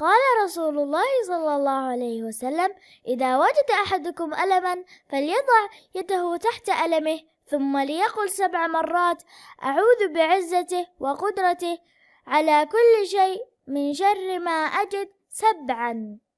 قال رسول الله صلى الله عليه وسلم إذا وجد أحدكم ألما فليضع يده تحت ألمه ثم ليقل سبع مرات أعوذ بعزته وقدرته على كل شيء من شر ما أجد سبعا